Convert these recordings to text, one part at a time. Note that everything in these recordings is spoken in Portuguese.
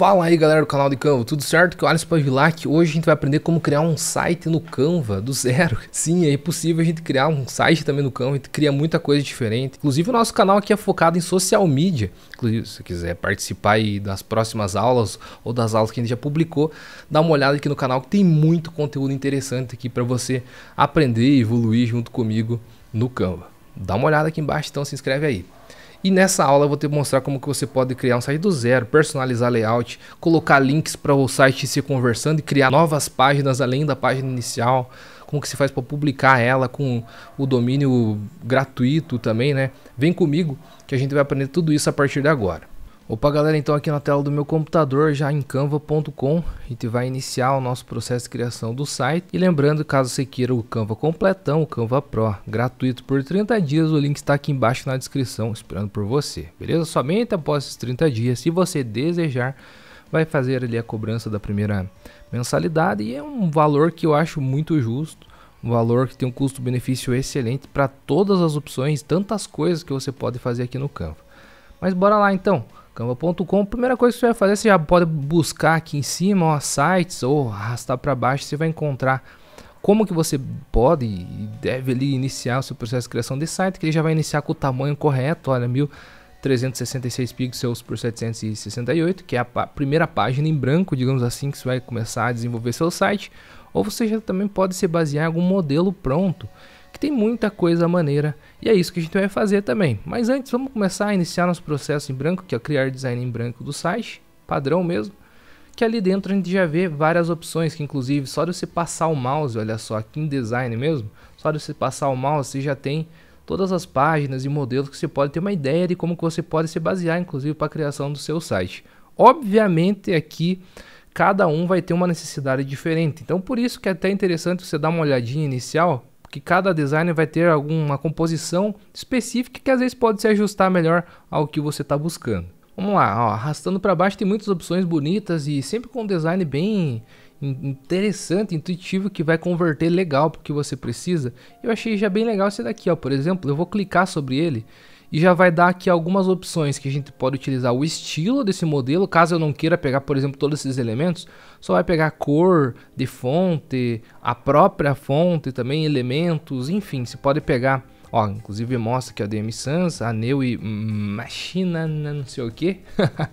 Fala aí galera do canal de Canva, tudo certo? Que é o Alisson Pavilac. Hoje a gente vai aprender como criar um site no Canva do zero. Sim, é possível a gente criar um site também no Canva, a gente cria muita coisa diferente. Inclusive o nosso canal aqui é focado em social media. Inclusive se você quiser participar aí das próximas aulas ou das aulas que a gente já publicou, dá uma olhada aqui no canal que tem muito conteúdo interessante aqui para você aprender e evoluir junto comigo no Canva. Dá uma olhada aqui embaixo então, se inscreve aí. E nessa aula eu vou te mostrar como que você pode criar um site do zero, personalizar layout, colocar links para o site se conversando e criar novas páginas além da página inicial, como que se faz para publicar ela com o domínio gratuito também, né? Vem comigo que a gente vai aprender tudo isso a partir de agora. Opa galera, então aqui na tela do meu computador, já em canva.com, a gente vai iniciar o nosso processo de criação do site. E lembrando, caso você queira o Canva completão, o Canva Pro, gratuito por 30 dias, o link está aqui embaixo na descrição, esperando por você, beleza? Somente após esses 30 dias, se você desejar, vai fazer ali a cobrança da primeira mensalidade e é um valor que eu acho muito justo. Um valor que tem um custo-benefício excelente para todas as opções, tantas coisas que você pode fazer aqui no Canva. Mas bora lá então! Canva.com, primeira coisa que você vai fazer, você já pode buscar aqui em cima, ó, sites ou arrastar para baixo, você vai encontrar como que você pode e deve ali iniciar o seu processo de criação de site, que ele já vai iniciar com o tamanho correto, olha, 1366 pixels por 768, que é a primeira página em branco, digamos assim, que você vai começar a desenvolver seu site, ou você já também pode se basear em algum modelo pronto que tem muita coisa maneira e é isso que a gente vai fazer também. Mas antes, vamos começar a iniciar nosso processo em branco, que é criar design em branco do site, padrão mesmo, que ali dentro a gente já vê várias opções, que inclusive só de você passar o mouse, olha só, aqui em design mesmo, só de você passar o mouse você já tem todas as páginas e modelos que você pode ter uma ideia de como que você pode se basear, inclusive, para a criação do seu site. Obviamente aqui cada um vai ter uma necessidade diferente, então por isso que é até interessante você dar uma olhadinha inicial porque cada designer vai ter alguma composição específica que às vezes pode se ajustar melhor ao que você está buscando. Vamos lá, ó, arrastando para baixo tem muitas opções bonitas e sempre com um design bem interessante, intuitivo que vai converter legal porque você precisa. Eu achei já bem legal esse daqui, ó. Por exemplo, eu vou clicar sobre ele e já vai dar aqui algumas opções que a gente pode utilizar o estilo desse modelo, caso eu não queira pegar, por exemplo, todos esses elementos, só vai pegar cor de fonte, a própria fonte também, elementos, enfim, você pode pegar, ó, inclusive mostra que a DM Sans, anel e machina, né, não sei o que,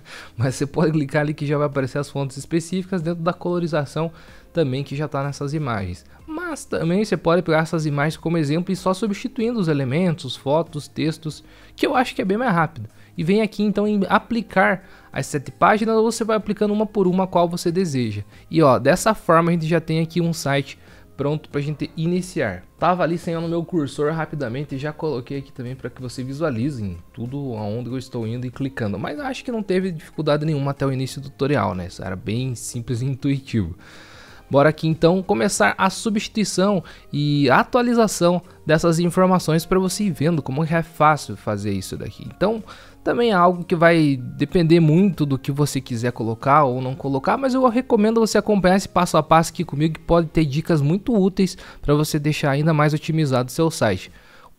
mas você pode clicar ali que já vai aparecer as fontes específicas dentro da colorização também que já está nessas imagens. Mas também você pode pegar essas imagens como exemplo e só substituindo os elementos, fotos, textos, que eu acho que é bem mais rápido. E vem aqui então em aplicar as sete páginas ou você vai aplicando uma por uma qual você deseja. E ó, dessa forma a gente já tem aqui um site pronto para a gente iniciar. Tava ali sem no meu cursor rapidamente e já coloquei aqui também para que você em tudo aonde eu estou indo e clicando. Mas acho que não teve dificuldade nenhuma até o início do tutorial, né? Isso era bem simples e intuitivo. Bora aqui então começar a substituição e atualização dessas informações para você ir vendo como é fácil fazer isso daqui. Então, também é algo que vai depender muito do que você quiser colocar ou não colocar, mas eu recomendo você acompanhar esse passo a passo aqui comigo que pode ter dicas muito úteis para você deixar ainda mais otimizado seu site.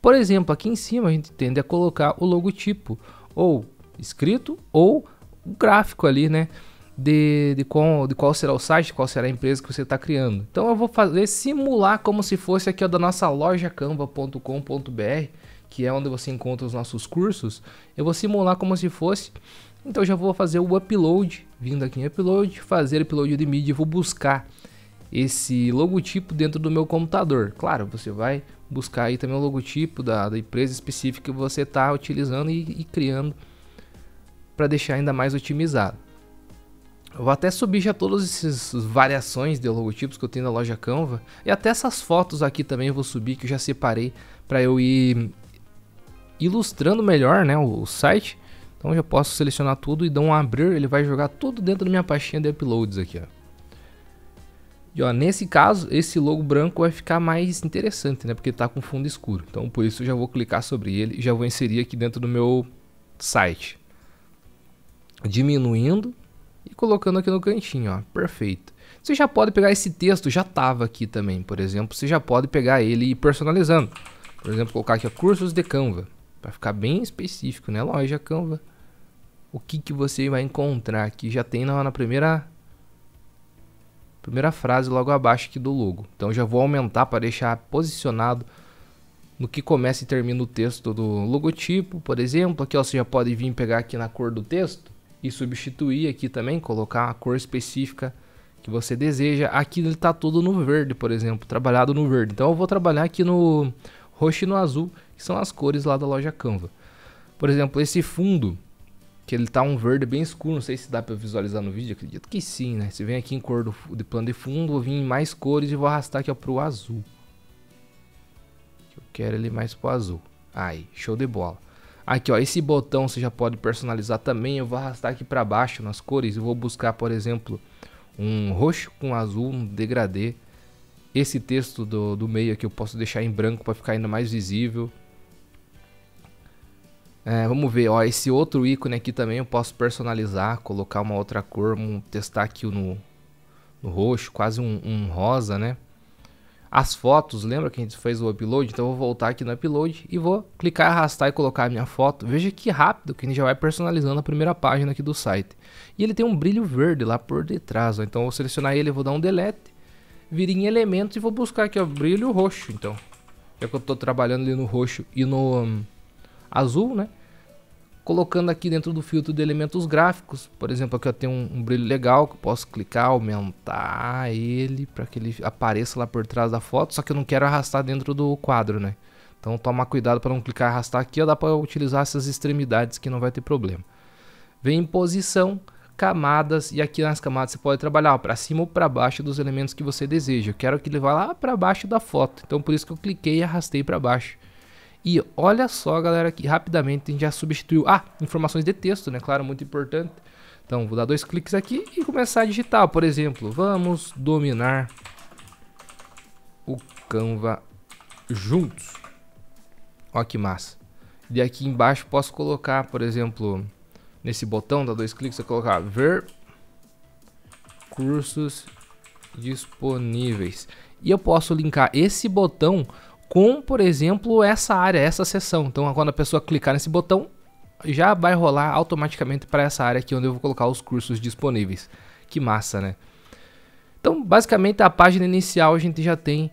Por exemplo, aqui em cima a gente tende a colocar o logotipo ou escrito ou o gráfico ali, né? de, de, de qual será o site, qual será a empresa que você está criando. Então eu vou fazer simular como se fosse aqui ó, da nossa loja canva.com.br, que é onde você encontra os nossos cursos. Eu vou simular como se fosse. Então já vou fazer o upload, vindo aqui em upload, fazer upload de mídia, vou buscar esse logotipo dentro do meu computador. Claro, você vai buscar aí também o logotipo da, da empresa específica que você está utilizando e, e criando para deixar ainda mais otimizado. Eu vou até subir já todas essas variações de logotipos que eu tenho na loja Canva. E até essas fotos aqui também eu vou subir que eu já separei para eu ir ilustrando melhor né, o site. Então já posso selecionar tudo e dar um abrir, ele vai jogar tudo dentro da minha pastinha de uploads aqui. Ó. E ó, nesse caso, esse logo branco vai ficar mais interessante, né? Porque está com fundo escuro. Então por isso eu já vou clicar sobre ele e já vou inserir aqui dentro do meu site. Diminuindo e colocando aqui no cantinho, ó, perfeito. Você já pode pegar esse texto, já estava aqui também, por exemplo, você já pode pegar ele e ir personalizando. Por exemplo, colocar aqui ó, cursos de Canva, para ficar bem específico, né? Loja Canva. O que, que você vai encontrar aqui já tem na, na primeira primeira frase logo abaixo aqui do logo. Então já vou aumentar para deixar posicionado no que começa e termina o texto do logotipo, por exemplo. Aqui ó, você já pode vir pegar aqui na cor do texto e substituir aqui também, colocar a cor específica que você deseja. Aqui ele está todo no verde, por exemplo, trabalhado no verde. Então eu vou trabalhar aqui no roxo e no azul, que são as cores lá da loja Canva. Por exemplo, esse fundo, que ele está um verde bem escuro, não sei se dá para visualizar no vídeo, acredito que sim, né? Se vem aqui em cor do, de plano de fundo, vou vir em mais cores e vou arrastar aqui para o azul. Eu quero ele mais para o azul. Aí, show de bola. Aqui, ó, esse botão você já pode personalizar também. Eu vou arrastar aqui para baixo nas cores. e vou buscar, por exemplo, um roxo com azul, um degradê. Esse texto do, do meio aqui eu posso deixar em branco para ficar ainda mais visível. É, vamos ver, ó, esse outro ícone aqui também eu posso personalizar, colocar uma outra cor, vamos testar aqui no, no roxo, quase um, um rosa, né? as fotos, lembra que a gente fez o upload? Então eu vou voltar aqui no upload e vou clicar, arrastar e colocar a minha foto. Veja que rápido que ele já vai personalizando a primeira página aqui do site. E ele tem um brilho verde lá por detrás, ó. então eu vou selecionar ele, vou dar um delete, vir em elementos e vou buscar aqui o brilho roxo, então. Já é que eu estou trabalhando ali no roxo e no um, azul, né? colocando aqui dentro do filtro de elementos gráficos, por exemplo, aqui eu tenho um, um brilho legal que eu posso clicar, aumentar ele para que ele apareça lá por trás da foto, só que eu não quero arrastar dentro do quadro, né? Então tomar cuidado para não clicar e arrastar aqui, dá para utilizar essas extremidades que não vai ter problema. Vem em posição, camadas e aqui nas camadas você pode trabalhar para cima ou para baixo dos elementos que você deseja. Eu quero que ele vá lá para baixo da foto, então por isso que eu cliquei e arrastei para baixo. E olha só, galera, que rapidamente a gente já substituiu. Ah, informações de texto, né? Claro, muito importante. Então, vou dar dois cliques aqui e começar a digitar, por exemplo, vamos dominar o Canva juntos. Ó que massa. E aqui embaixo posso colocar, por exemplo, nesse botão, dá dois cliques, eu colocar ver cursos disponíveis. E eu posso linkar esse botão com, por exemplo, essa área, essa seção. Então, quando a pessoa clicar nesse botão, já vai rolar automaticamente para essa área aqui onde eu vou colocar os cursos disponíveis. Que massa, né? Então, basicamente, a página inicial a gente já tem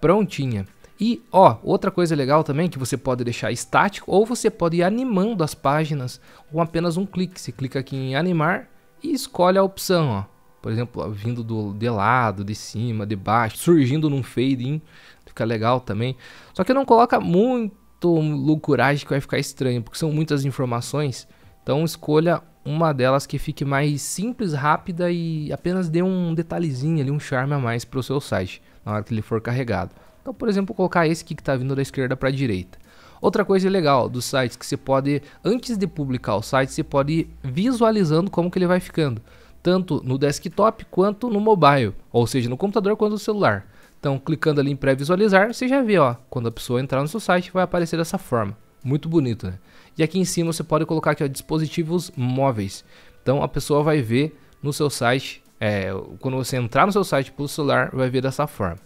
prontinha. E, ó, outra coisa legal também que você pode deixar estático ou você pode ir animando as páginas com apenas um clique. Você clica aqui em animar e escolhe a opção, ó, por exemplo, vindo do de lado, de cima, de baixo, surgindo num fade-in, fica legal também. Só que não coloca muito loucuragem que vai ficar estranho, porque são muitas informações. Então escolha uma delas que fique mais simples, rápida e apenas dê um detalhezinho ali, um charme a mais para o seu site na hora que ele for carregado. Então, por exemplo, colocar esse aqui que está vindo da esquerda para a direita. Outra coisa legal dos sites que você pode, antes de publicar o site, você pode ir visualizando como que ele vai ficando tanto no desktop quanto no mobile, ou seja, no computador quanto no celular. Então, clicando ali em pré-visualizar, você já vê, ó, quando a pessoa entrar no seu site, vai aparecer dessa forma. Muito bonito, né? E aqui em cima você pode colocar aqui, ó, dispositivos móveis. Então, a pessoa vai ver no seu site, é, quando você entrar no seu site pelo celular, vai ver dessa forma.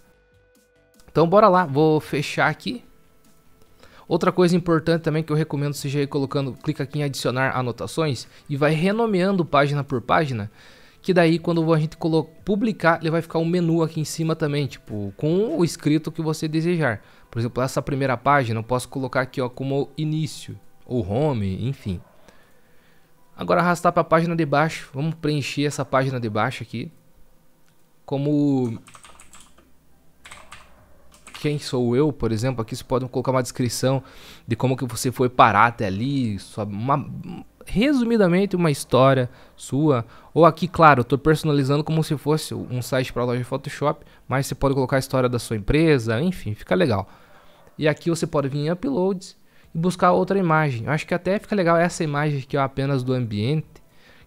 Então, bora lá, vou fechar aqui Outra coisa importante também que eu recomendo seja ir colocando, clica aqui em adicionar anotações e vai renomeando página por página, que daí quando a gente publicar, ele vai ficar um menu aqui em cima também, tipo, com o escrito que você desejar. Por exemplo, essa primeira página eu posso colocar aqui ó, como início, ou home, enfim. Agora arrastar para a página de baixo, vamos preencher essa página de baixo aqui, como quem sou eu, por exemplo, aqui você pode colocar uma descrição de como que você foi parar até ali, sua, uma, resumidamente uma história sua. Ou aqui, claro, estou personalizando como se fosse um site para loja de Photoshop, mas você pode colocar a história da sua empresa, enfim, fica legal. E aqui você pode vir em Uploads e buscar outra imagem. Eu acho que até fica legal essa imagem aqui, é apenas do ambiente,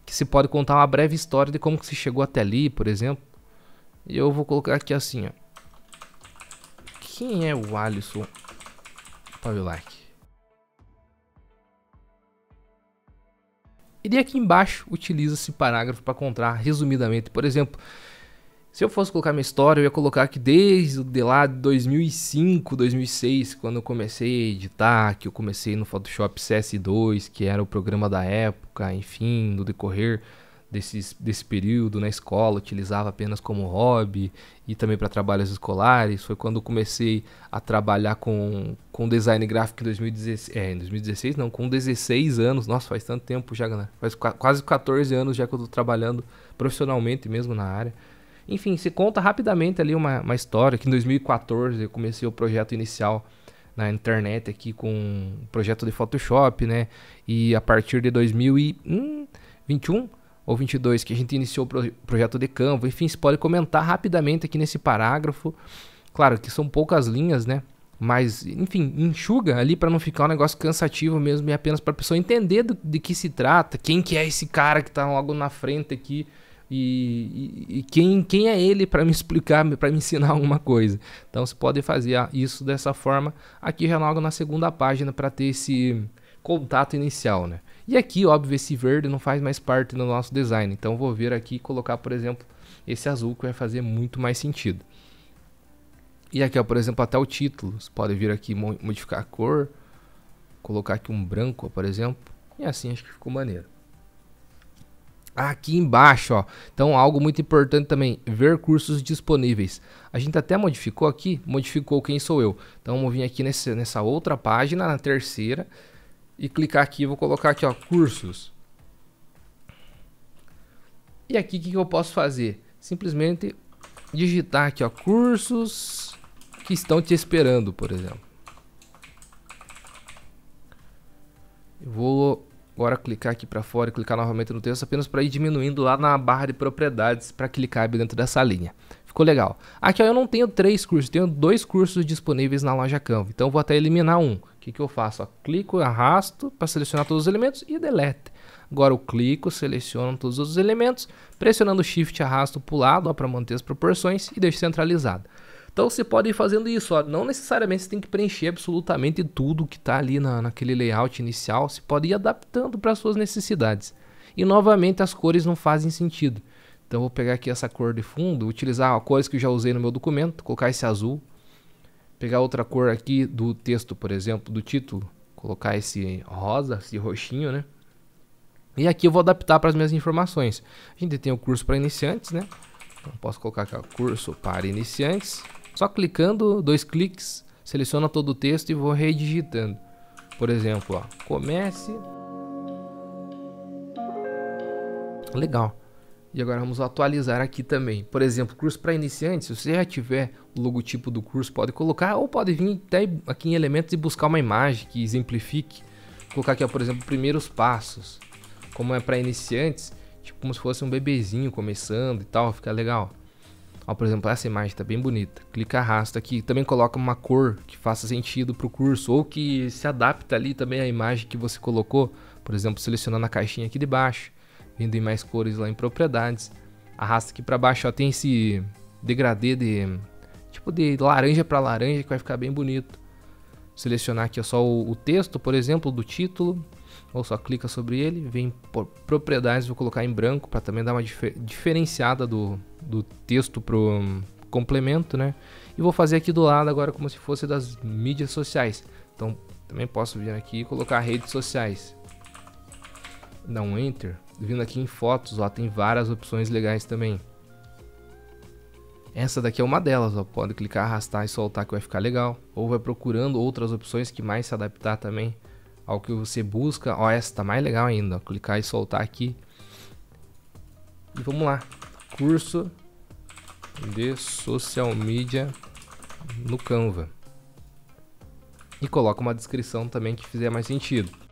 que se pode contar uma breve história de como que se chegou até ali, por exemplo. E eu vou colocar aqui assim, ó. Quem é o Alisson like. E daí aqui embaixo utiliza esse parágrafo para contar resumidamente. Por exemplo, se eu fosse colocar minha história, eu ia colocar que desde de lá de 2005, 2006, quando eu comecei a editar, que eu comecei no Photoshop CS2, que era o programa da época, enfim, no decorrer desses, desse período na escola, utilizava apenas como hobby e também para trabalhos escolares. Foi quando comecei a trabalhar com, com design gráfico em 2016, é, em 2016 não, com 16 anos. Nossa, faz tanto tempo já, né? Faz quase 14 anos já que eu estou trabalhando profissionalmente mesmo na área. Enfim, se conta rapidamente ali uma, uma história que em 2014 eu comecei o projeto inicial na internet aqui com um projeto de Photoshop, né? E a partir de 2021 ou 22, que a gente iniciou o pro projeto de campo. Enfim, você pode comentar rapidamente aqui nesse parágrafo. Claro que são poucas linhas, né? Mas, enfim, enxuga ali para não ficar um negócio cansativo mesmo e apenas para a pessoa entender do, de que se trata, quem que é esse cara que está logo na frente aqui e, e, e quem, quem é ele para me explicar, para me ensinar alguma coisa. Então, você pode fazer isso dessa forma aqui já logo na segunda página para ter esse contato inicial, né? E aqui, óbvio, esse verde não faz mais parte do nosso design. Então vou vir aqui e colocar, por exemplo, esse azul que vai fazer muito mais sentido. E aqui, ó, por exemplo, até o título. Você pode vir aqui modificar a cor. Colocar aqui um branco, ó, por exemplo. E assim acho que ficou maneiro. Aqui embaixo, ó. Então, algo muito importante também, ver cursos disponíveis. A gente até modificou aqui, modificou quem sou eu. Então, vamos vir aqui nesse, nessa outra página, na terceira, e clicar aqui, vou colocar aqui, ó, cursos. E aqui o que, que eu posso fazer? Simplesmente digitar aqui, ó, cursos que estão te esperando, por exemplo. Eu vou agora clicar aqui para fora e clicar novamente no texto apenas para ir diminuindo lá na barra de propriedades para que ele caiba dentro dessa linha. Ficou legal. Aqui ó, eu não tenho três cursos, tenho dois cursos disponíveis na loja Canva, então vou até eliminar um que, que eu faço? Ó, clico, arrasto para selecionar todos os elementos e delete. Agora eu clico, seleciono todos os elementos, pressionando Shift arrasto para o lado para manter as proporções e deixo centralizado. Então você pode ir fazendo isso, ó. não necessariamente você tem que preencher absolutamente tudo que está ali na, naquele layout inicial, você pode ir adaptando para suas necessidades. E novamente as cores não fazem sentido. Então vou pegar aqui essa cor de fundo, utilizar ó, cores que eu já usei no meu documento, colocar esse azul, Pegar outra cor aqui do texto, por exemplo, do título. Colocar esse rosa, esse roxinho, né? E aqui eu vou adaptar para as minhas informações. A gente tem o curso para iniciantes, né? Então, posso colocar aqui, o curso para iniciantes. Só clicando, dois cliques, seleciona todo o texto e vou redigitando. Por exemplo, ó, comece. Legal. E agora vamos atualizar aqui também. Por exemplo, curso para iniciantes, se você já tiver o logotipo do curso, pode colocar ou pode vir até aqui em elementos e buscar uma imagem que exemplifique. Vou colocar aqui, ó, por exemplo, primeiros passos. Como é para iniciantes, tipo como se fosse um bebezinho começando e tal, fica legal. Ó, por exemplo, essa imagem tá bem bonita. Clica arrasta aqui. Também coloca uma cor que faça sentido pro curso ou que se adapta ali também à imagem que você colocou. Por exemplo, selecionando a caixinha aqui de baixo vindo em mais cores lá em propriedades. Arrasta aqui para baixo, ó, tem esse degradê de tipo de laranja para laranja que vai ficar bem bonito. Selecionar aqui ó, só o, o texto, por exemplo, do título, ou só clica sobre ele, vem por propriedades, vou colocar em branco para também dar uma diferenciada do, do texto pro hum, complemento, né? E vou fazer aqui do lado agora como se fosse das mídias sociais. Então também posso vir aqui e colocar redes sociais. Dá um enter vindo aqui em fotos, ó, tem várias opções legais também. Essa daqui é uma delas, ó, pode clicar, arrastar e soltar que vai ficar legal. Ou vai procurando outras opções que mais se adaptar também ao que você busca. Ó, essa tá mais legal ainda, ó, clicar e soltar aqui. E vamos lá, curso de social media no Canva. E coloca uma descrição também que fizer mais sentido.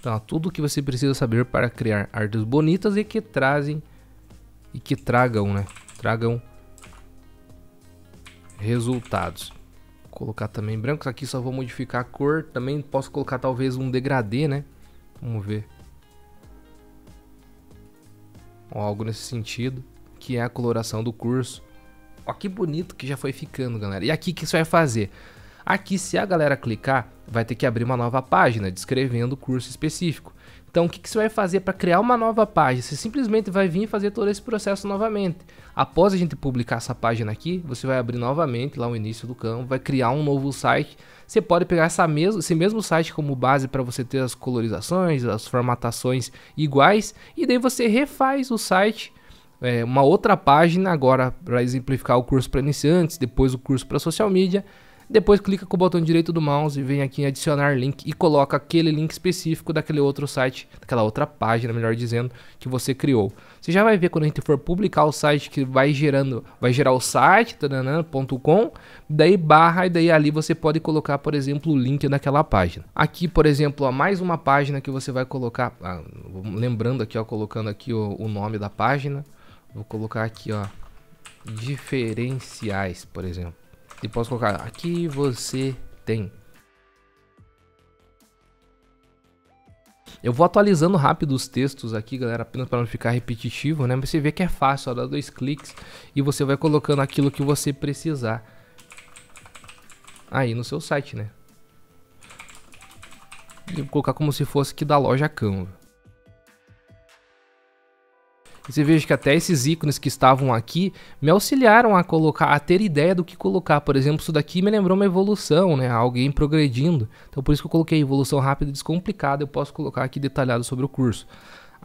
Então, tudo o que você precisa saber para criar artes bonitas e que trazem e que tragam, né? Tragam resultados. Vou colocar também brancos aqui, só vou modificar a cor. Também posso colocar talvez um degradê, né? Vamos ver. Ou algo nesse sentido, que é a coloração do curso. Olha que bonito que já foi ficando, galera. E aqui o que você vai fazer? Aqui, se a galera clicar, vai ter que abrir uma nova página descrevendo o curso específico. Então, o que, que você vai fazer para criar uma nova página? Você simplesmente vai vir fazer todo esse processo novamente. Após a gente publicar essa página aqui, você vai abrir novamente lá o início do campo, vai criar um novo site. Você pode pegar essa mes esse mesmo site como base para você ter as colorizações, as formatações iguais, e daí você refaz o site é, uma outra página agora para exemplificar o curso para iniciantes, depois o curso para social media depois clica com o botão direito do mouse, vem aqui em adicionar link e coloca aquele link específico daquele outro site, daquela outra página, melhor dizendo, que você criou. Você já vai ver quando a gente for publicar o site que vai gerando, vai gerar o site, tananã.com, daí barra e daí ali você pode colocar, por exemplo, o link daquela página. Aqui, por exemplo, ó, mais uma página que você vai colocar, ah, lembrando aqui, ó, colocando aqui o, o nome da página, vou colocar aqui, ó, diferenciais, por exemplo. E posso colocar aqui você tem. Eu vou atualizando rápido os textos aqui, galera, apenas para não ficar repetitivo, né? Mas você vê que é fácil, ó, dá dois cliques e você vai colocando aquilo que você precisar aí no seu site, né? E vou colocar como se fosse que da loja Canva você veja que até esses ícones que estavam aqui me auxiliaram a colocar, a ter ideia do que colocar. Por exemplo, isso daqui me lembrou uma evolução, né? Alguém progredindo. Então por isso que eu coloquei evolução rápida e descomplicada. Eu posso colocar aqui detalhado sobre o curso.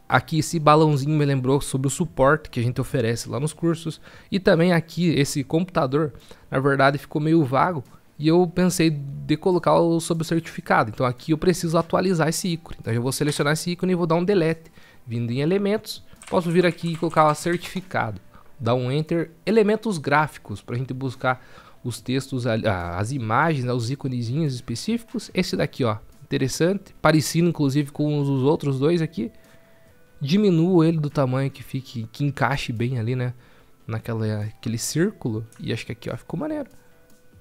Aqui esse balãozinho me lembrou sobre o suporte que a gente oferece lá nos cursos. E também aqui esse computador, na verdade ficou meio vago. E eu pensei de colocar o sobre o certificado. Então aqui eu preciso atualizar esse ícone. Então eu vou selecionar esse ícone e vou dar um delete. Vindo em elementos, Posso vir aqui e colocar lá certificado. Dá um enter, elementos gráficos, para a gente buscar os textos, as imagens, né, os íconezinhos específicos. Esse daqui, ó, interessante, parecido inclusive com os outros dois aqui. Diminuo ele do tamanho que fique, que encaixe bem ali, né? Naquela, aquele círculo. E acho que aqui, ó, ficou maneiro.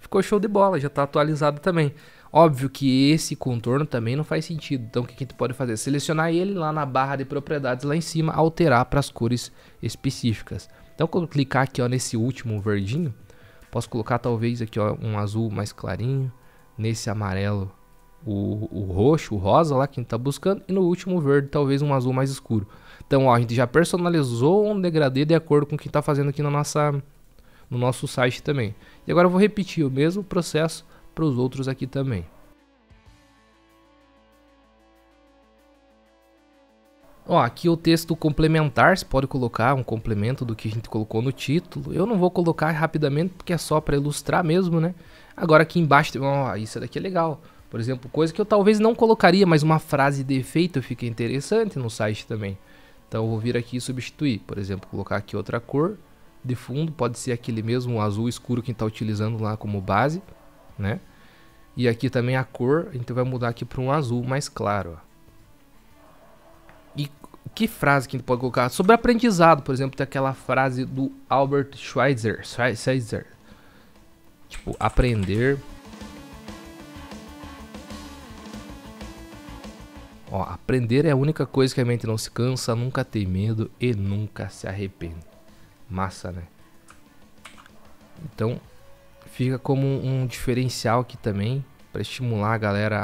Ficou show de bola, já está atualizado também. Óbvio que esse contorno também não faz sentido. Então o que, que tu pode fazer? Selecionar ele lá na barra de propriedades lá em cima, alterar para as cores específicas. Então quando eu clicar aqui ó, nesse último verdinho, posso colocar talvez aqui ó, um azul mais clarinho, nesse amarelo o, o roxo, o rosa lá que a gente está buscando, e no último verde talvez um azul mais escuro. Então ó, a gente já personalizou um degradê de acordo com o que está fazendo aqui na nossa, no nosso site também. E agora eu vou repetir o mesmo processo para os outros aqui também. Ó, aqui o texto complementar, você pode colocar um complemento do que a gente colocou no título. Eu não vou colocar rapidamente porque é só para ilustrar mesmo, né? Agora aqui embaixo, ó, isso daqui é legal. Por exemplo, coisa que eu talvez não colocaria, mas uma frase de efeito fica interessante no site também. Então eu vou vir aqui e substituir. Por exemplo, colocar aqui outra cor de fundo, pode ser aquele mesmo azul escuro que está utilizando lá como base né? E aqui também a cor, então vai mudar aqui para um azul mais claro. E que frase que a gente pode colocar? Sobre aprendizado, por exemplo, tem aquela frase do Albert Schweitzer. Schweitzer. Tipo, aprender. Ó, aprender é a única coisa que a mente não se cansa, nunca tem medo e nunca se arrepende. Massa, né? Então, fica como um diferencial aqui também para estimular a galera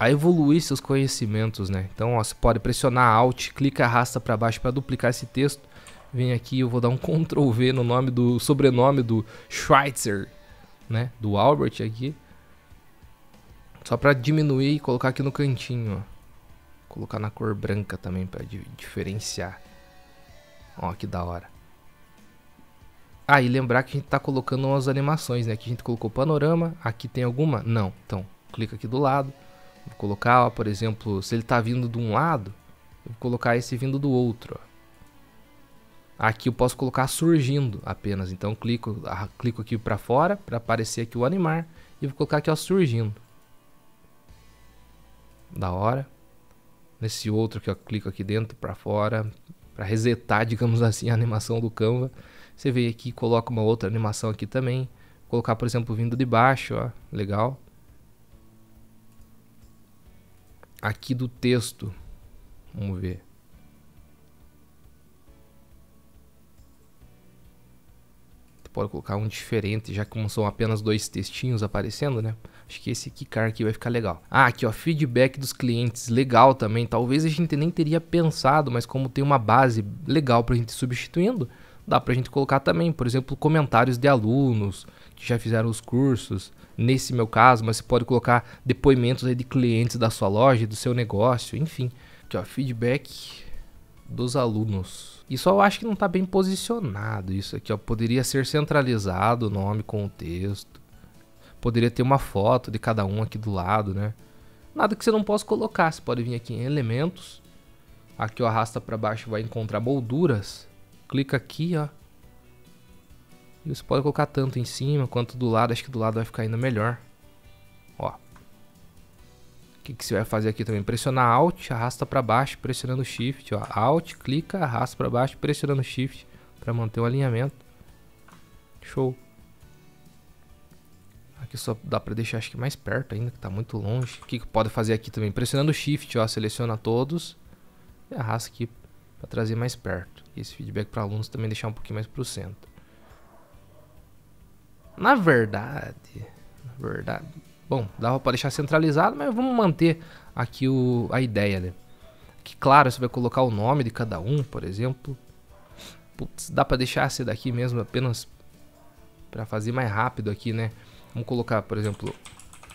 a, a, evoluir seus conhecimentos, né? Então, ó, você pode pressionar Alt, clica, arrasta para baixo para duplicar esse texto. Vem aqui, eu vou dar um Ctrl V no nome do sobrenome do Schweitzer, né? Do Albert aqui. Só para diminuir e colocar aqui no cantinho, ó. Colocar na cor branca também para diferenciar. Ó, que da hora. Ah, e lembrar que a gente está colocando umas animações, né? Aqui a gente colocou panorama, aqui tem alguma? Não. Então, clica aqui do lado, vou colocar, ó, por exemplo, se ele está vindo de um lado, eu vou colocar esse vindo do outro, ó. Aqui eu posso colocar surgindo apenas, então clico, ah, clico aqui para fora para aparecer aqui o animar e vou colocar aqui ó, surgindo. Da hora. Nesse outro que eu clico aqui dentro para fora para resetar, digamos assim, a animação do Canva. Você vem aqui coloca uma outra animação aqui também. Vou colocar, por exemplo, vindo de baixo, ó, legal. Aqui do texto, vamos ver. pode colocar um diferente, já que são apenas dois textinhos aparecendo, né? Acho que esse quicar aqui vai ficar legal. Ah, aqui ó, feedback dos clientes, legal também. Talvez a gente nem teria pensado, mas como tem uma base legal pra gente substituindo, dá para a gente colocar também, por exemplo, comentários de alunos que já fizeram os cursos, nesse meu caso, mas você pode colocar depoimentos de clientes da sua loja, do seu negócio, enfim. Aqui, ó, feedback dos alunos. E só eu acho que não está bem posicionado isso aqui, ó. Poderia ser centralizado o nome com o texto. Poderia ter uma foto de cada um aqui do lado, né? Nada que você não possa colocar. Você pode vir aqui em elementos. Aqui eu arrasta para baixo vai encontrar molduras clica aqui, ó. E você pode colocar tanto em cima quanto do lado, acho que do lado vai ficar ainda melhor. Ó. O que, que você vai fazer aqui também? Pressionar Alt, arrasta para baixo, pressionando Shift, ó. Alt, clica, arrasta para baixo, pressionando Shift para manter o alinhamento. Show. Aqui só dá para deixar acho que mais perto ainda, que tá muito longe. O que, que pode fazer aqui também? Pressionando Shift, ó, seleciona todos e arrasta aqui para trazer mais perto. E esse feedback para alunos também deixar um pouquinho mais para o centro. Na verdade, na verdade, bom, dava para deixar centralizado, mas vamos manter aqui o, a ideia, né? Que claro, você vai colocar o nome de cada um, por exemplo. Putz, dá para deixar esse daqui mesmo apenas para fazer mais rápido aqui, né? Vamos colocar, por exemplo,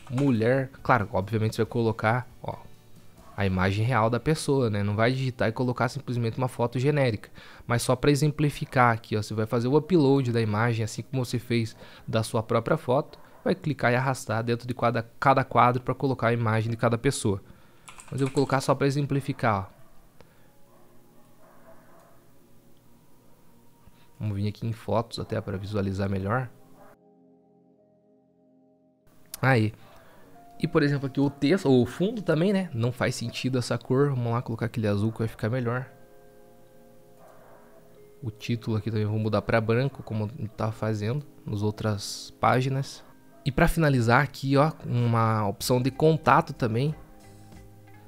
mulher. Claro, obviamente você vai colocar, ó, a imagem real da pessoa, né? Não vai digitar e colocar simplesmente uma foto genérica, mas só para exemplificar aqui, ó, você vai fazer o upload da imagem assim como você fez da sua própria foto, vai clicar e arrastar dentro de cada, cada quadro para colocar a imagem de cada pessoa. Mas eu vou colocar só para exemplificar, ó. Vamos vir aqui em fotos até para visualizar melhor. Aí, e por exemplo aqui o texto, ou o fundo também, né? Não faz sentido essa cor. Vamos lá colocar aquele azul que vai ficar melhor. O título aqui também vou mudar para branco, como estava fazendo nas outras páginas. E para finalizar aqui, ó, uma opção de contato também.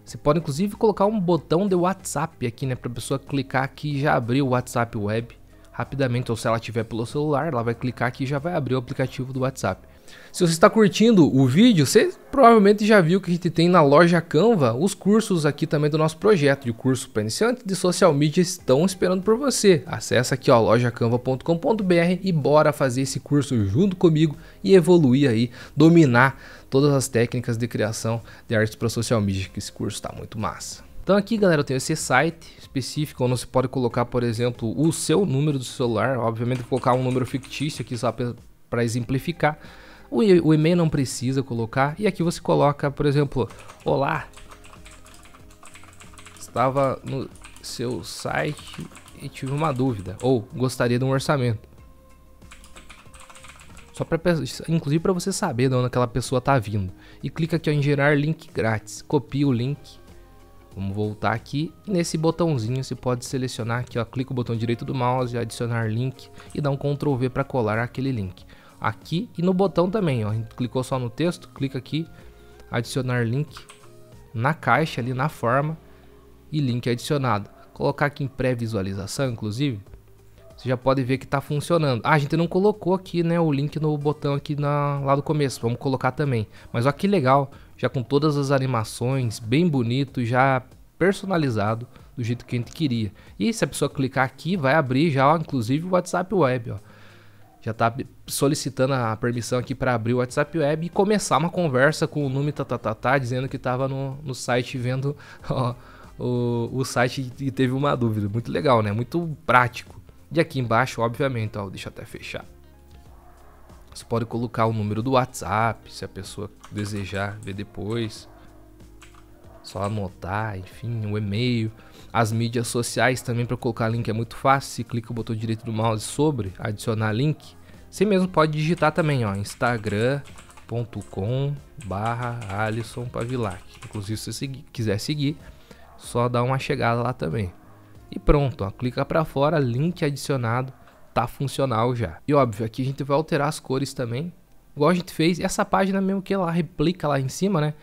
Você pode inclusive colocar um botão de WhatsApp aqui, né, para a pessoa clicar aqui e já abrir o WhatsApp Web rapidamente, ou se ela tiver pelo celular, ela vai clicar aqui e já vai abrir o aplicativo do WhatsApp. Se você está curtindo o vídeo, você provavelmente já viu que a gente tem na loja Canva os cursos aqui também do nosso projeto de curso para iniciantes de social media estão esperando por você. Acesse aqui ó lojacanva.com.br e bora fazer esse curso junto comigo e evoluir aí, dominar todas as técnicas de criação de artes para social media, que esse curso está muito massa. Então aqui galera eu tenho esse site específico onde você pode colocar por exemplo o seu número do celular, obviamente vou colocar um número fictício aqui só para exemplificar o, o e-mail não precisa colocar. E aqui você coloca, por exemplo, Olá, estava no seu site e tive uma dúvida. Ou gostaria de um orçamento. Só para inclusive para você saber de onde aquela pessoa está vindo. E clica aqui ó, em gerar link grátis. Copia o link. Vamos voltar aqui. E nesse botãozinho você pode selecionar aqui, ó, clica o botão direito do mouse, adicionar link e dá um Ctrl V para colar aquele link aqui e no botão também, ó. A gente clicou só no texto, clica aqui, adicionar link na caixa ali na forma e link adicionado. Colocar aqui em pré-visualização, inclusive, você já pode ver que está funcionando. Ah, a gente não colocou aqui, né, o link no botão aqui na, lá do começo. Vamos colocar também. Mas olha que legal, já com todas as animações, bem bonito, já personalizado do jeito que a gente queria. E se a pessoa clicar aqui, vai abrir já, ó, inclusive, o WhatsApp Web, ó já tá solicitando a permissão aqui para abrir o WhatsApp Web e começar uma conversa com o Numi Tatatá, tá tá tá, dizendo que estava no, no site vendo ó, o, o site e teve uma dúvida. Muito legal, né? Muito prático. E aqui embaixo, obviamente, ó, deixa até fechar. Você pode colocar o número do WhatsApp, se a pessoa desejar ver depois. Só anotar, enfim, o e-mail as mídias sociais também para colocar link é muito fácil. Você clica o botão direito do mouse sobre adicionar link. Você mesmo pode digitar também, ó, instagram.com barra Alisson Pavilac. Inclusive, se você quiser seguir, só dá uma chegada lá também. E pronto, ó, clica para fora, link adicionado, tá funcional já. E óbvio, aqui a gente vai alterar as cores também, igual a gente fez. Essa página mesmo que ela replica lá em cima, né?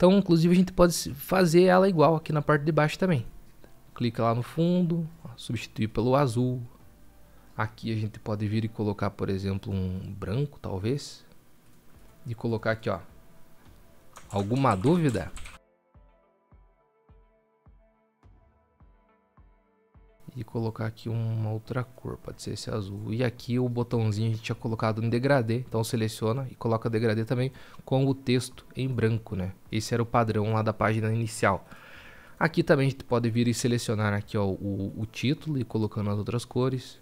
Então, inclusive, a gente pode fazer ela igual aqui na parte de baixo também. Clica lá no fundo, substituir pelo azul. Aqui a gente pode vir e colocar, por exemplo, um branco, talvez. E colocar aqui, ó. Alguma dúvida? e colocar aqui uma outra cor, pode ser esse azul. E aqui o botãozinho a gente tinha colocado em degradê, então seleciona e coloca degradê também com o texto em branco, né? Esse era o padrão lá da página inicial. Aqui também a gente pode vir e selecionar aqui ó, o, o título e colocando as outras cores.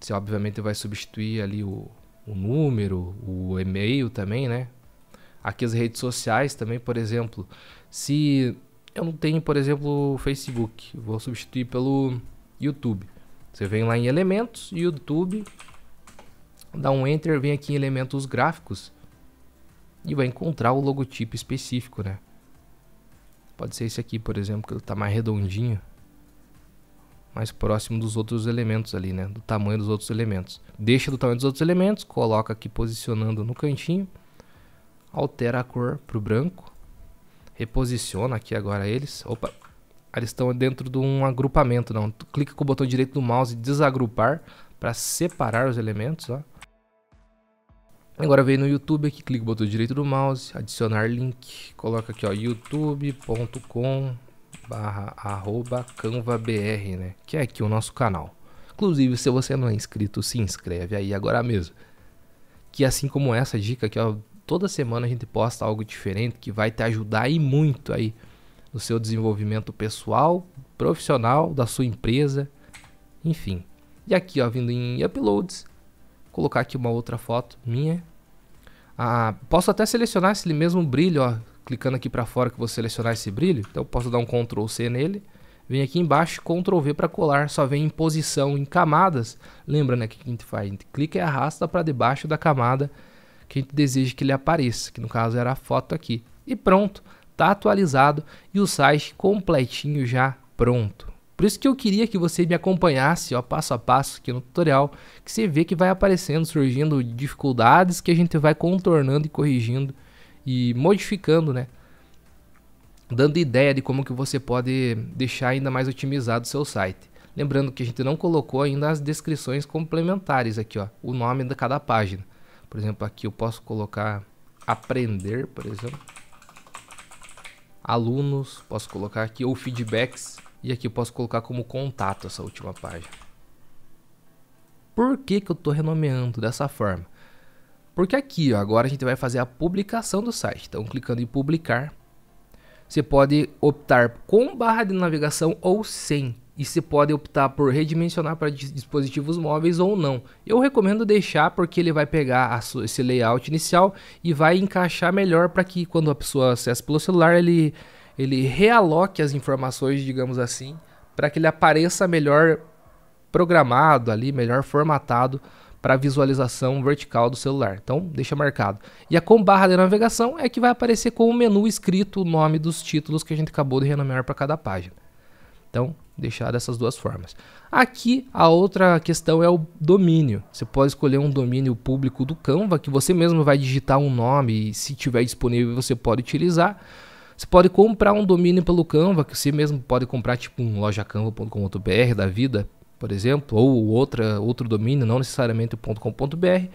Você obviamente vai substituir ali o, o número, o e-mail também, né? Aqui as redes sociais também, por exemplo, se eu não tenho, por exemplo, o Facebook. Vou substituir pelo YouTube. Você vem lá em elementos, YouTube, dá um enter, vem aqui em elementos gráficos e vai encontrar o logotipo específico, né? Pode ser esse aqui, por exemplo, que ele está mais redondinho, mais próximo dos outros elementos ali, né? Do tamanho dos outros elementos. Deixa do tamanho dos outros elementos, coloca aqui posicionando no cantinho, altera a cor para o branco Reposiciona aqui agora eles. Opa, eles estão dentro de um agrupamento, não. Tu clica com o botão direito do mouse e desagrupar para separar os elementos, ó. Agora vem no YouTube aqui, clica o botão direito do mouse, adicionar link, coloca aqui ó, youtube.com barra arroba canvabr, né? Que é aqui o nosso canal. Inclusive, se você não é inscrito, se inscreve aí agora mesmo. Que assim como essa dica aqui, ó, Toda semana a gente posta algo diferente que vai te ajudar e muito aí no seu desenvolvimento pessoal, profissional, da sua empresa, enfim. E aqui, ó, vindo em uploads, colocar aqui uma outra foto minha. Ah, posso até selecionar esse mesmo brilho, ó, clicando aqui para fora que vou selecionar esse brilho. Então eu posso dar um Ctrl C nele. Vem aqui embaixo, Ctrl V para colar, só vem em posição, em camadas. Lembrando né, que a gente faz, a gente clica e arrasta para debaixo da camada que a gente deseja que ele apareça, que no caso era a foto aqui. E pronto, está atualizado e o site completinho já pronto. Por isso que eu queria que você me acompanhasse ó, passo a passo aqui no tutorial, que você vê que vai aparecendo, surgindo dificuldades que a gente vai contornando e corrigindo e modificando, né? Dando ideia de como que você pode deixar ainda mais otimizado o seu site. Lembrando que a gente não colocou ainda as descrições complementares aqui, ó, o nome de cada página. Por exemplo, aqui eu posso colocar aprender, por exemplo. Alunos, posso colocar aqui, ou feedbacks. E aqui eu posso colocar como contato essa última página. Por que, que eu estou renomeando dessa forma? Porque aqui, ó, agora a gente vai fazer a publicação do site. Então, clicando em publicar, você pode optar com barra de navegação ou sem e você pode optar por redimensionar para dispositivos móveis ou não. Eu recomendo deixar porque ele vai pegar sua, esse layout inicial e vai encaixar melhor para que quando a pessoa acessa pelo celular ele, ele realoque as informações, digamos assim, para que ele apareça melhor programado ali, melhor formatado para visualização vertical do celular. Então, deixa marcado. E a com barra de navegação é que vai aparecer com o menu escrito o nome dos títulos que a gente acabou de renomear para cada página. Então, deixar dessas duas formas. Aqui a outra questão é o domínio. Você pode escolher um domínio público do Canva que você mesmo vai digitar um nome e se tiver disponível você pode utilizar. Você pode comprar um domínio pelo Canva que você mesmo pode comprar tipo um lojacanva.com.br da vida, por exemplo, ou outra, outro domínio, não necessariamente .com.br.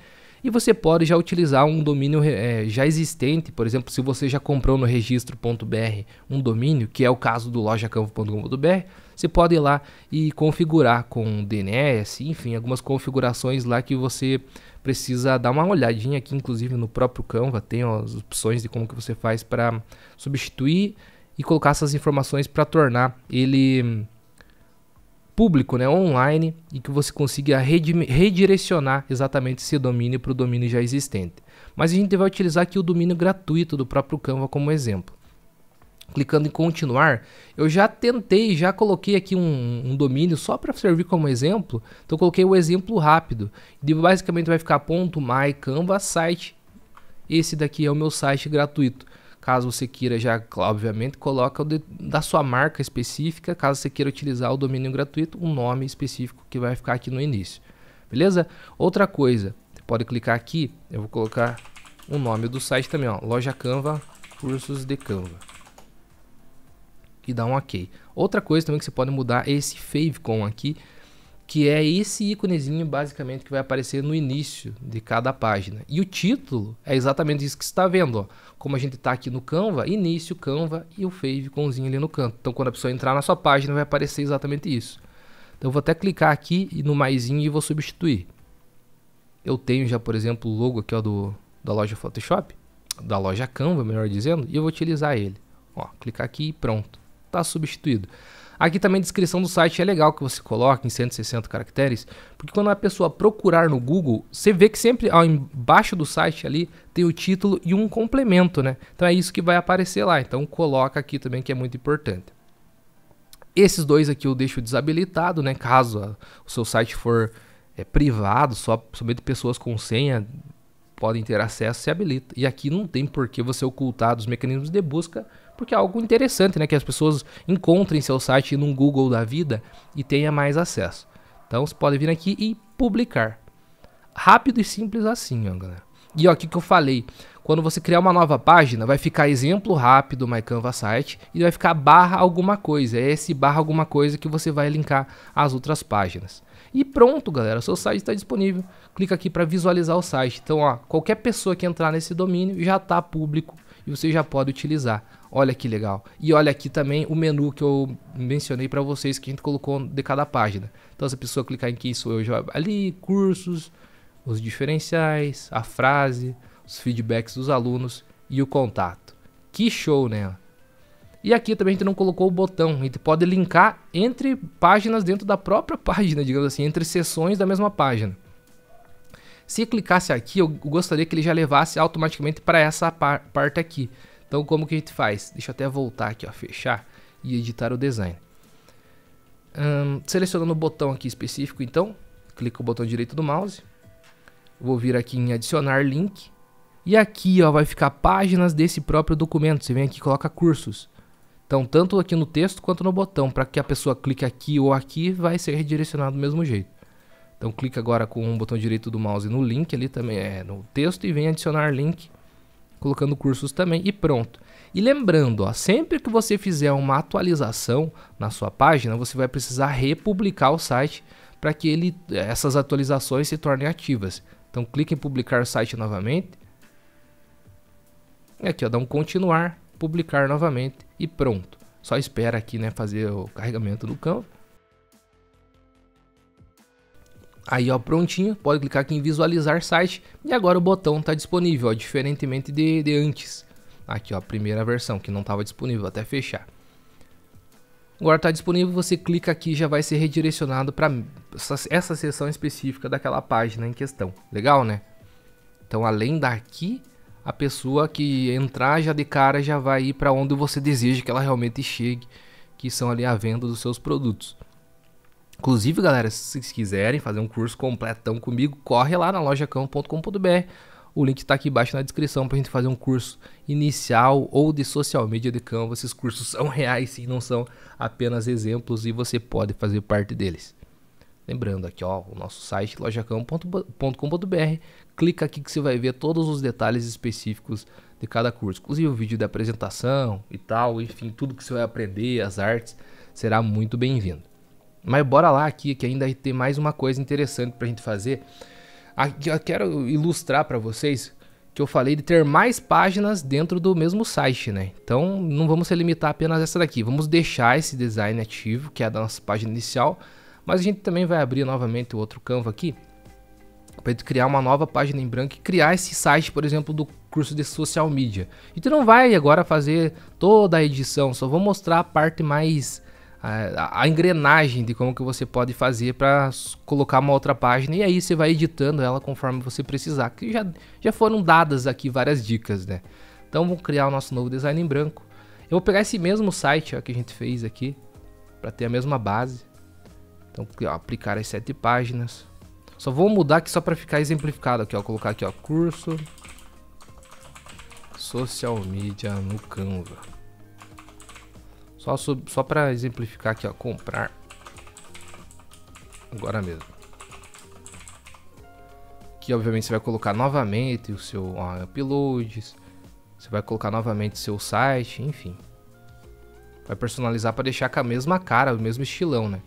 E você pode já utilizar um domínio é, já existente, por exemplo, se você já comprou no registro.br um domínio, que é o caso do lojacanva.com.br, você pode ir lá e configurar com DNS, enfim, algumas configurações lá que você precisa dar uma olhadinha aqui, inclusive no próprio Canva tem as opções de como que você faz para substituir e colocar essas informações para tornar ele público, né, online e que você consiga redirecionar exatamente esse domínio para o domínio já existente. Mas a gente vai utilizar aqui o domínio gratuito do próprio Canva como exemplo clicando em continuar, eu já tentei, já coloquei aqui um, um domínio só para servir como exemplo. Então coloquei o exemplo rápido. E basicamente vai ficar ponto .my Canva site. Esse daqui é o meu site gratuito. Caso você queira já, obviamente, coloca o de, da sua marca específica, caso você queira utilizar o domínio gratuito, um nome específico que vai ficar aqui no início. Beleza? Outra coisa, você pode clicar aqui, eu vou colocar o nome do site também, ó, Loja Canva, cursos de Canva que dá um ok. Outra coisa também que você pode mudar é esse favicon aqui, que é esse íconezinho basicamente que vai aparecer no início de cada página. E o título é exatamente isso que você está vendo, ó. como a gente está aqui no Canva, início, Canva e o faviconzinho ali no canto. Então quando a pessoa entrar na sua página vai aparecer exatamente isso. Então eu vou até clicar aqui no maisinho e vou substituir. Eu tenho já, por exemplo, o logo aqui ó, do, da loja Photoshop, da loja Canva, melhor dizendo, e eu vou utilizar ele. Ó, clicar aqui e pronto está substituído. Aqui também a descrição do site é legal que você coloque em 160 caracteres, porque quando a pessoa procurar no Google, você vê que sempre ó, embaixo do site ali tem o título e um complemento, né? Então é isso que vai aparecer lá. Então coloca aqui também que é muito importante. Esses dois aqui eu deixo desabilitado, né? Caso a, o seu site for é, privado, só somente pessoas com senha podem ter acesso, se habilita. E aqui não tem por que você ocultar dos mecanismos de busca porque é algo interessante, né? Que as pessoas encontrem seu site no Google da vida e tenha mais acesso. Então você pode vir aqui e publicar. Rápido e simples assim, ó, galera. E o que, que eu falei? Quando você criar uma nova página, vai ficar exemplo rápido My Canva Site e vai ficar barra alguma coisa. É esse barra alguma coisa que você vai linkar às outras páginas. E pronto, galera, seu site está disponível. Clica aqui para visualizar o site. Então, ó, qualquer pessoa que entrar nesse domínio já está público e você já pode utilizar. Olha que legal. E olha aqui também o menu que eu mencionei para vocês que a gente colocou de cada página. Então se a pessoa clicar em quem sou eu já ali, cursos, os diferenciais, a frase, os feedbacks dos alunos e o contato. Que show, né? E aqui também a gente não colocou o botão, a gente pode linkar entre páginas dentro da própria página, digamos assim, entre sessões da mesma página. Se clicasse aqui, eu gostaria que ele já levasse automaticamente para essa par parte aqui. Então como que a gente faz? Deixa eu até voltar aqui, ó, fechar e editar o design. selecionando o botão aqui específico, então, clica o botão direito do mouse. Vou vir aqui em adicionar link. E aqui ó, vai ficar páginas desse próprio documento. Você vem aqui e coloca cursos. Então, tanto aqui no texto quanto no botão. Para que a pessoa clique aqui ou aqui, vai ser redirecionado do mesmo jeito. Então, clica agora com o botão direito do mouse no link ali também, é, no texto, e vem adicionar link colocando cursos também e pronto. E lembrando, ó, sempre que você fizer uma atualização na sua página, você vai precisar republicar o site para que ele, essas atualizações se tornem ativas. Então clique em publicar o site novamente. E aqui ó, dá um continuar, publicar novamente e pronto. Só espera aqui né, fazer o carregamento do campo. Aí ó, prontinho, pode clicar aqui em visualizar site e agora o botão está disponível, ó, diferentemente de, de antes. Aqui ó, a primeira versão que não estava disponível até fechar. Agora está disponível, você clica aqui e já vai ser redirecionado para essa, essa seção específica daquela página em questão. Legal, né? Então além daqui, a pessoa que entrar já de cara já vai ir para onde você deseja que ela realmente chegue, que são ali a venda dos seus produtos. Inclusive, galera, se quiserem fazer um curso completão comigo, corre lá na lojacão.com.br. O link está aqui embaixo na descrição para a gente fazer um curso inicial ou de social media de Canva. Esses cursos são reais, sim, não são apenas exemplos e você pode fazer parte deles. Lembrando aqui, ó, o nosso site lojacão.com.br. Clica aqui que você vai ver todos os detalhes específicos de cada curso, inclusive o vídeo da apresentação e tal, enfim, tudo que você vai aprender, as artes, será muito bem-vindo. Mas bora lá aqui, que ainda tem mais uma coisa interessante pra gente fazer. Aqui eu quero ilustrar para vocês que eu falei de ter mais páginas dentro do mesmo site, né? Então não vamos se limitar apenas a essa daqui. Vamos deixar esse design ativo, que é a nossa página inicial. Mas a gente também vai abrir novamente o outro canva aqui para criar uma nova página em branco e criar esse site, por exemplo, do curso de social media. Então não vai agora fazer toda a edição, só vou mostrar a parte mais a, a, engrenagem de como que você pode fazer para colocar uma outra página e aí você vai editando ela conforme você precisar. Que já, já foram dadas aqui várias dicas, né? Então vamos criar o nosso novo design em branco. Eu vou pegar esse mesmo site ó, que a gente fez aqui para ter a mesma base. Então ó, aplicar as sete páginas. Só vou mudar aqui só para ficar exemplificado aqui, ó, colocar aqui ó curso social media no Canva. Só, só para exemplificar aqui, ó, comprar. Agora mesmo. Aqui, obviamente, você vai colocar novamente o seu ó, uploads. Você vai colocar novamente seu site, enfim. Vai personalizar para deixar com a mesma cara, o mesmo estilão, né?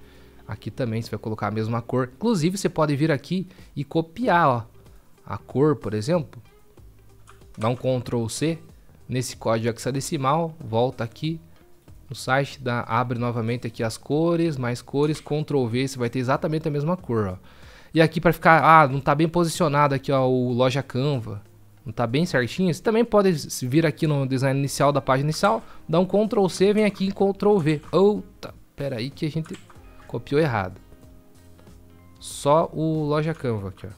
Aqui também você vai colocar a mesma cor. Inclusive, você pode vir aqui e copiar, ó. A cor, por exemplo. Dá um Ctrl C nesse código hexadecimal, volta aqui, no site, da abre novamente aqui as cores, mais cores, Ctrl V, você vai ter exatamente a mesma cor, ó. E aqui para ficar, ah, não está bem posicionado aqui, ó, o loja Canva, não está bem certinho, você também pode vir aqui no design inicial da página inicial, dá um Ctrl C, vem aqui em Ctrl V. Outa, pera aí que a gente copiou errado. Só o loja Canva aqui, ó.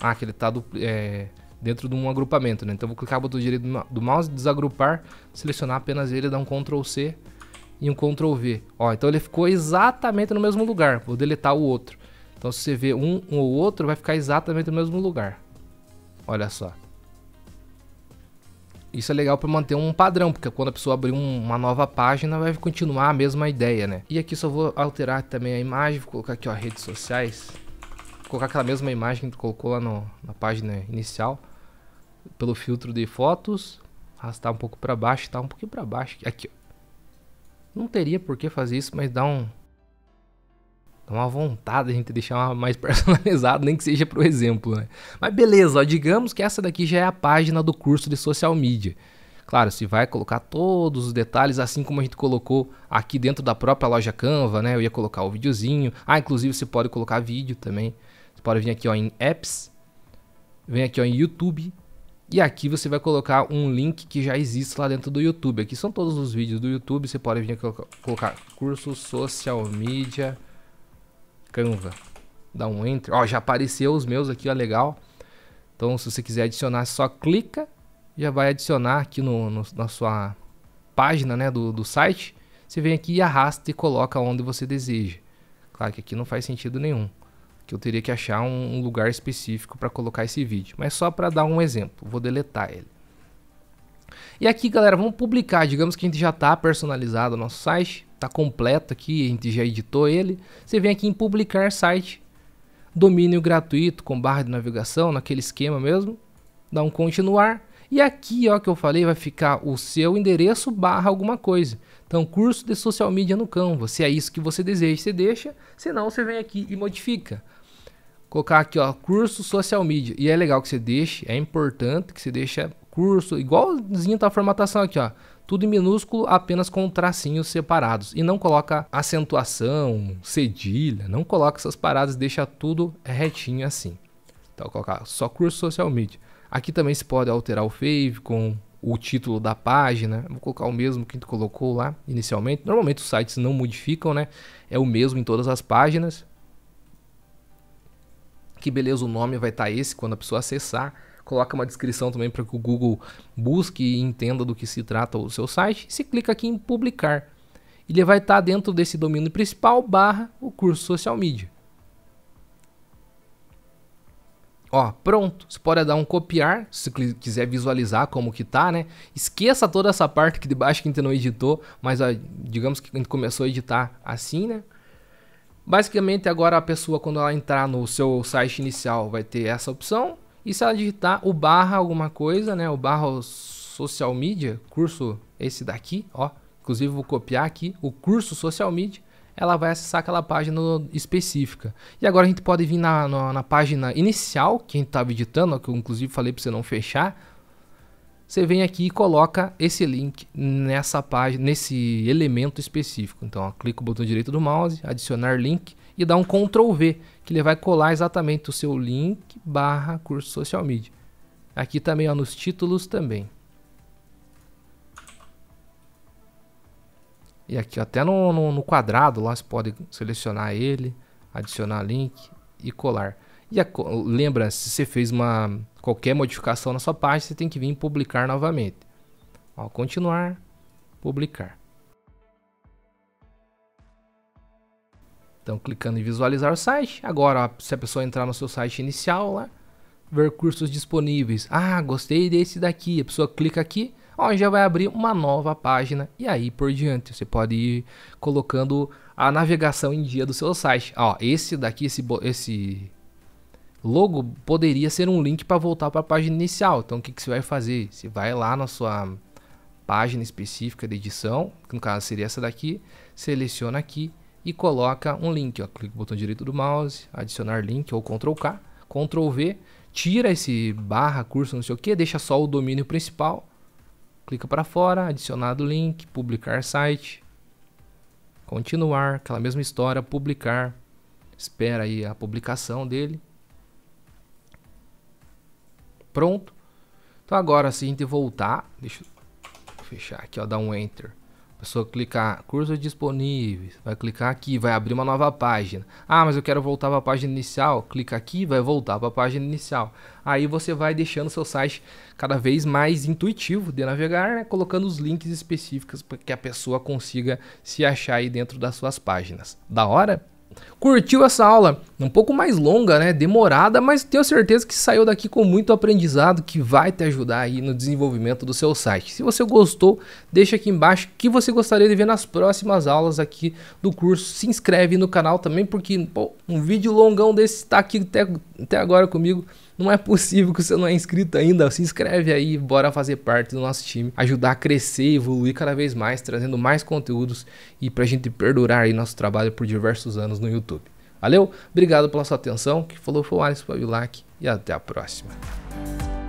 Ah, que ele tá do é, dentro de um agrupamento, né? Então vou clicar no botão direito do mouse, desagrupar, selecionar apenas ele, dar um Ctrl C e um Ctrl V. Ó, então ele ficou exatamente no mesmo lugar, vou deletar o outro. Então se você vê um, um ou outro, vai ficar exatamente no mesmo lugar. Olha só. Isso é legal para manter um padrão, porque quando a pessoa abrir um, uma nova página, vai continuar a mesma ideia, né? E aqui só vou alterar também a imagem, vou colocar aqui, ó, redes sociais. Vou colocar aquela mesma imagem que colocou lá no, na página inicial pelo filtro de fotos, arrastar um pouco para baixo, tá um pouquinho para baixo aqui. Ó. Não teria por que fazer isso, mas dá um dá uma vontade a gente deixar mais personalizado, nem que seja para o exemplo, né? Mas beleza, ó, digamos que essa daqui já é a página do curso de social media. Claro, se vai colocar todos os detalhes, assim como a gente colocou aqui dentro da própria loja Canva, né? Eu ia colocar o videozinho. Ah, inclusive você pode colocar vídeo também. Você pode vir aqui ó, em Apps, vem aqui ó, em YouTube, e aqui você vai colocar um link que já existe lá dentro do YouTube. Aqui são todos os vídeos do YouTube. Você pode vir colocar curso social media Canva. Dá um enter. Ó, já apareceu os meus aqui, ó, legal. Então, se você quiser adicionar, só clica. Já vai adicionar aqui no, no na sua página né, do, do site. Você vem aqui e arrasta e coloca onde você deseja. Claro que aqui não faz sentido nenhum que eu teria que achar um, lugar específico para colocar esse vídeo. Mas só para dar um exemplo, vou deletar ele. E aqui, galera, vamos publicar. Digamos que a gente já está personalizado o nosso site, está completo aqui, a gente já editou ele. Você vem aqui em publicar site, domínio gratuito com barra de navegação, naquele esquema mesmo. Dá um continuar. E aqui, ó, que eu falei, vai ficar o seu endereço barra alguma coisa. Então, curso de social media no Canva. Se é isso que você deseja, você deixa. Se não, você vem aqui e modifica colocar aqui, ó, curso social media. E é legal que você deixe, é importante que você deixe é, curso igualzinho tá a formatação aqui, ó. Tudo em minúsculo, apenas com tracinhos separados. E não coloca acentuação, cedilha, não coloca essas paradas, deixa tudo retinho assim. Então, colocar só curso social media. Aqui também se pode alterar o fave com o título da página. Vou colocar o mesmo que tu colocou lá inicialmente. Normalmente os sites não modificam, né? É o mesmo em todas as páginas. Aqui, beleza, o nome vai estar tá esse quando a pessoa acessar. Coloca uma descrição também para que o Google busque e entenda do que se trata o seu site. Se clica aqui em publicar. Ele vai estar tá dentro desse domínio principal barra o curso social media. Ó, pronto. Você pode dar um copiar, se quiser visualizar como que tá, né? Esqueça toda essa parte que de baixo que a gente não editou, mas ó, digamos que a gente começou a editar assim, né? Basicamente, agora a pessoa, quando ela entrar no seu site inicial, vai ter essa opção. E se ela digitar o barra alguma coisa, né? O barra social media, curso esse daqui, ó. Inclusive, vou copiar aqui o curso social media. Ela vai acessar aquela página específica. E agora a gente pode vir na, na, na página inicial que a gente estava editando, que eu inclusive falei para você não fechar você vem aqui e coloca esse link nessa página, nesse elemento específico. Então, ó, clica o botão direito do mouse, adicionar link e dá um Ctrl V, que ele vai colar exatamente o seu link barra curso social media. Aqui também, ó, nos títulos também. E aqui até no, no, no quadrado lá você pode selecionar ele, adicionar link e colar. E a, lembra, se você fez uma qualquer modificação na sua página, você tem que vir publicar novamente. Ó, continuar, publicar. Então, clicando em visualizar o site. Agora, se a pessoa entrar no seu site inicial lá, ver cursos disponíveis. Ah, gostei desse daqui. A pessoa clica aqui, ó, já vai abrir uma nova página e aí por diante. Você pode ir colocando a navegação em dia do seu site. Ó, esse daqui, esse, esse logo poderia ser um link para voltar para a página inicial. Então o que, que você vai fazer? Você vai lá na sua página específica de edição, que no caso seria essa daqui, seleciona aqui e coloca um link. Ó. Clica no botão direito do mouse, adicionar link ou Ctrl K, Ctrl V, tira esse barra, curso, não sei o que, deixa só o domínio principal, clica para fora, adicionado link, publicar site, continuar, aquela mesma história, publicar, espera aí a publicação dele. Pronto. Então agora se a gente voltar, deixa eu fechar aqui, ó, dar um enter. A pessoa clicar cursos disponíveis, vai clicar aqui, vai abrir uma nova página. Ah, mas eu quero voltar para a página inicial, clica aqui, vai voltar para a página inicial. Aí você vai deixando seu site cada vez mais intuitivo de navegar, né? colocando os links específicos para que a pessoa consiga se achar aí dentro das suas páginas. Da hora? Curtiu essa aula? Um pouco mais longa, né? Demorada, mas tenho certeza que saiu daqui com muito aprendizado que vai te ajudar aí no desenvolvimento do seu site. Se você gostou, deixa aqui embaixo que você gostaria de ver nas próximas aulas aqui do curso. Se inscreve no canal também, porque pô, um vídeo longão desse está aqui até, até agora comigo. Não é possível que você não é inscrito ainda. Se inscreve aí, bora fazer parte do nosso time, ajudar a crescer, evoluir cada vez mais, trazendo mais conteúdos e pra gente perdurar aí nosso trabalho por diversos anos no YouTube. Valeu, obrigado pela sua atenção. Que falou foi o Alisson Pavilac e até a próxima.